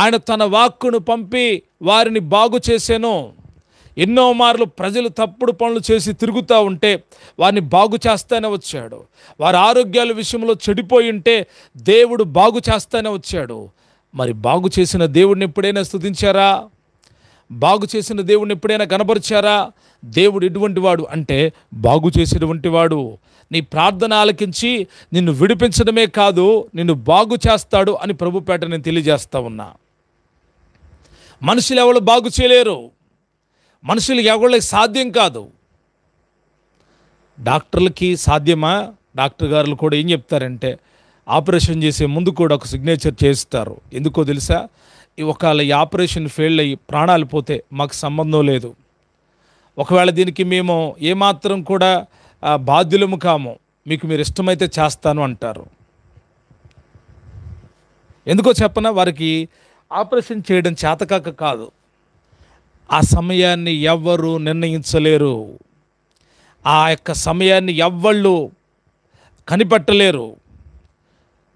ఆయన తన వాక్కును పంపి వారిని బాగు చేశాను ఎన్నో మార్లు ప్రజలు తప్పుడు పనులు చేసి తిరుగుతూ ఉంటే వారిని బాగు చేస్తానే వచ్చాడు వారి ఆరోగ్యాల విషయంలో చెడిపోయి ఉంటే దేవుడు బాగు చేస్తానే వచ్చాడు మరి బాగు చేసిన దేవుడిని ఎప్పుడైనా స్థుతించారా బాగు చేసిన దేవుడిని ఎప్పుడైనా కనపరిచారా దేవుడు ఎటువంటి వాడు అంటే బాగు చేసేటువంటి వాడు నీ ప్రార్థన ఆలకించి నిన్ను విడిపించడమే కాదు నిన్ను బాగు చేస్తాడు అని ప్రభుపేట నేను తెలియజేస్తా ఉన్నా మనుషులు ఎవరు బాగు చేయలేరు మనుషులు ఎవరికి సాధ్యం కాదు డాక్టర్లకి సాధ్యమా డాక్టర్ గారులు కూడా ఏం చెప్తారంటే ఆపరేషన్ చేసే ముందు కూడా ఒక సిగ్నేచర్ చేస్తారు ఎందుకో తెలుసా ఒకవేళ ఈ ఆపరేషన్ ఫెయిల్ అయ్యి ప్రాణాలు పోతే మాకు సంబంధం లేదు ఒకవేళ దీనికి మేము ఏమాత్రం కూడా బాధ్యులము కాము మీకు మీరు ఇష్టమైతే చేస్తాను అంటారు ఎందుకో చెప్పన వారికి ఆపరేషన్ చేయడం చేతకాక కాదు ఆ సమయాన్ని ఎవ్వరు నిర్ణయించలేరు ఆ యొక్క సమయాన్ని ఎవ్వళ్ళు కనిపెట్టలేరు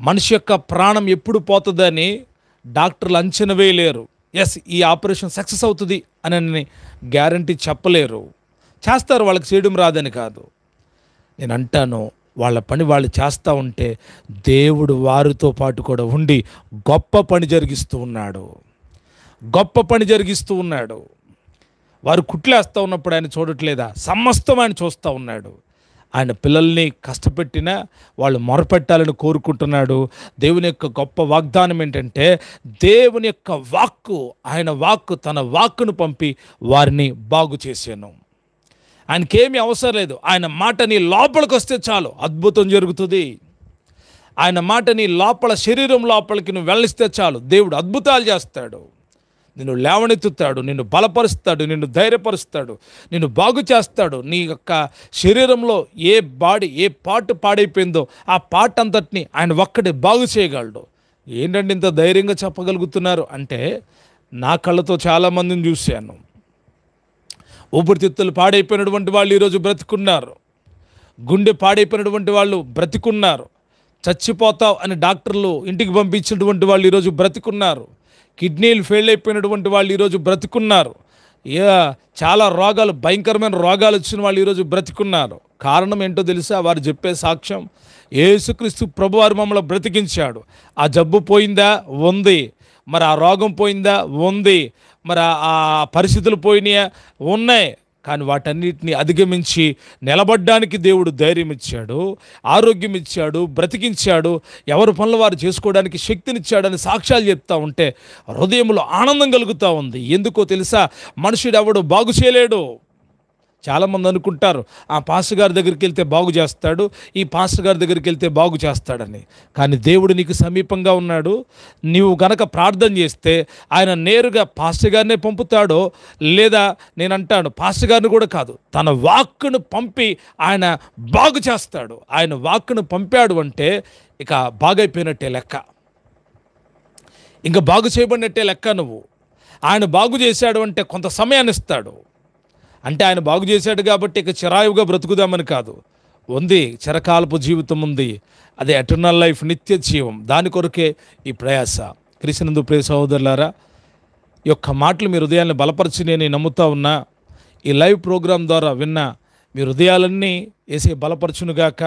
మనిషి యొక్క ప్రాణం ఎప్పుడు పోతుందని డాక్టర్లు అంచనా వేయలేరు ఎస్ ఈ ఆపరేషన్ సక్సెస్ అవుతుంది అని గ్యారంటీ చెప్పలేరు చేస్తారు వాళ్ళకి చేయడం రాదని కాదు నేను అంటాను వాళ్ళ పని వాళ్ళు చేస్తూ ఉంటే దేవుడు వారితో పాటు కూడా ఉండి గొప్ప పని జరిగిస్తూ ఉన్నాడు గొప్ప పని జరిగిస్తూ ఉన్నాడు వారు కుట్లేస్తూ ఉన్నప్పుడు ఆయన చూడట్లేదా సమస్తం ఆయన చూస్తూ ఉన్నాడు ఆయన పిల్లల్ని కష్టపెట్టినా వాళ్ళు మొరపెట్టాలని కోరుకుంటున్నాడు దేవుని యొక్క గొప్ప వాగ్దానం ఏంటంటే దేవుని యొక్క వాక్కు ఆయన వాక్కు తన వాక్కును పంపి వారిని బాగు చేశాను ఆయనకేమీ అవసరం లేదు ఆయన మాట నీ లోపలికి వస్తే చాలు అద్భుతం జరుగుతుంది ఆయన మాట నీ లోపల శరీరం లోపలికి నువ్వు వెళ్ళిస్తే చాలు దేవుడు అద్భుతాలు చేస్తాడు నిన్ను లేవనెత్తుతాడు నిన్ను బలపరుస్తాడు నిన్ను ధైర్యపరుస్తాడు నిన్ను బాగు చేస్తాడు నీ యొక్క శరీరంలో ఏ బాడీ ఏ పాటు పాడైపోయిందో ఆ పాట అంతటిని ఆయన ఒక్కడే బాగు చేయగలడు ఏంటంటే ఇంత ధైర్యంగా చెప్పగలుగుతున్నారు అంటే నా కళ్ళతో చాలామందిని చూశాను ఊపిరితిత్తులు పాడైపోయినటువంటి వాళ్ళు ఈరోజు బ్రతుకున్నారు గుండె పాడైపోయినటువంటి వాళ్ళు బ్రతికున్నారు చచ్చిపోతావు అని డాక్టర్లు ఇంటికి పంపించినటువంటి వాళ్ళు ఈరోజు బ్రతికున్నారు కిడ్నీలు ఫెయిల్ అయిపోయినటువంటి వాళ్ళు ఈరోజు బ్రతికున్నారు చాలా రోగాలు భయంకరమైన రోగాలు వచ్చిన వాళ్ళు ఈరోజు బ్రతికున్నారు కారణం ఏంటో తెలుసా వారు చెప్పే సాక్ష్యం ఏసుక్రీస్తు ప్రభువారు మమ్మల్ని బ్రతికించాడు ఆ జబ్బు పోయిందా ఉంది మరి ఆ రోగం పోయిందా ఉంది మరి ఆ పరిస్థితులు పోయినాయా ఉన్నాయి కానీ వాటన్నిటిని అధిగమించి నిలబడ్డానికి దేవుడు ధైర్యం ఇచ్చాడు ఆరోగ్యం ఇచ్చాడు బ్రతికించాడు ఎవరి పనులు వారు చేసుకోవడానికి శక్తినిచ్చాడని సాక్ష్యాలు చెప్తా ఉంటే హృదయంలో ఆనందం కలుగుతూ ఉంది ఎందుకో తెలుసా మనుషుడు ఎవడు బాగు చేయలేడు చాలామంది అనుకుంటారు ఆ పాస్ గారి దగ్గరికి వెళ్తే బాగు చేస్తాడు ఈ పాస్ గారి దగ్గరికి వెళ్తే బాగు చేస్తాడని కానీ దేవుడు నీకు సమీపంగా ఉన్నాడు నీవు గనక ప్రార్థన చేస్తే ఆయన నేరుగా పాస్ గారినే పంపుతాడో లేదా నేను అంటాను పాస్ గారిని కూడా కాదు తన వాక్కును పంపి ఆయన బాగు చేస్తాడు ఆయన వాక్కును పంపాడు అంటే ఇక బాగైపోయినట్టే లెక్క ఇంకా బాగు చేయబడినట్టే లెక్క నువ్వు ఆయన బాగు చేశాడు అంటే కొంత సమయాన్ని ఇస్తాడు అంటే ఆయన బాగు చేశాడు కాబట్టి ఇక చిరాయువుగా బ్రతుకుదామని కాదు ఉంది చిరకాలపు జీవితం ఉంది అది ఎటర్నల్ లైఫ్ నిత్య జీవం దాని కొరకే ఈ ప్రయాస క్రిసినందు ప్రియ సహోదరులారా ఈ యొక్క మాటలు మీ హృదయాన్ని బలపరిచి నేను నమ్ముతా ఉన్నా ఈ లైవ్ ప్రోగ్రాం ద్వారా విన్న మీ హృదయాలన్నీ వేసే బలపరచునుగాక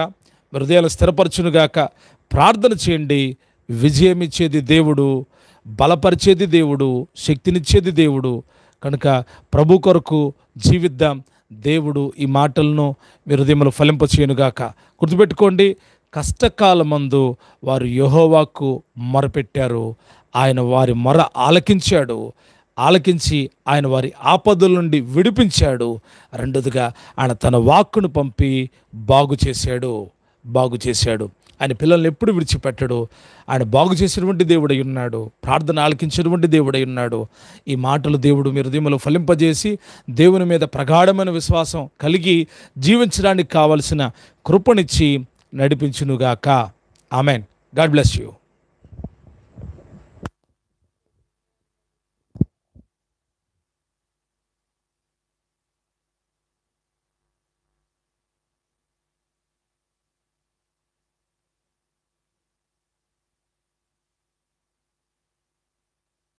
మీ హృదయాలు స్థిరపరచునుగాక ప్రార్థన చేయండి విజయం ఇచ్చేది దేవుడు బలపరిచేది దేవుడు శక్తినిచ్చేది దేవుడు కనుక ప్రభు కొరకు జీవిద్దాం దేవుడు ఈ మాటలను మీ హృదయంలో ఫలింపచేయనుగాక గుర్తుపెట్టుకోండి కష్టకాలమందు వారు యహోవాకు మొరపెట్టారు ఆయన వారి మొర ఆలకించాడు ఆలకించి ఆయన వారి ఆపదల నుండి విడిపించాడు రెండోదిగా ఆయన తన వాక్కును పంపి బాగు చేశాడు బాగు చేశాడు ఆయన పిల్లల్ని ఎప్పుడు విడిచిపెట్టడు ఆయన బాగు చేసినటువంటి దేవుడై ఉన్నాడు ప్రార్థన ఆలకించినటువంటి దేవుడై ఉన్నాడు ఈ మాటలు దేవుడు మీరు హృదయంలో ఫలింపజేసి దేవుని మీద ప్రగాఢమైన విశ్వాసం కలిగి జీవించడానికి కావలసిన కృపనిచ్చి నడిపించునుగాక ఆమెన్ గాడ్ బ్లెస్ యూ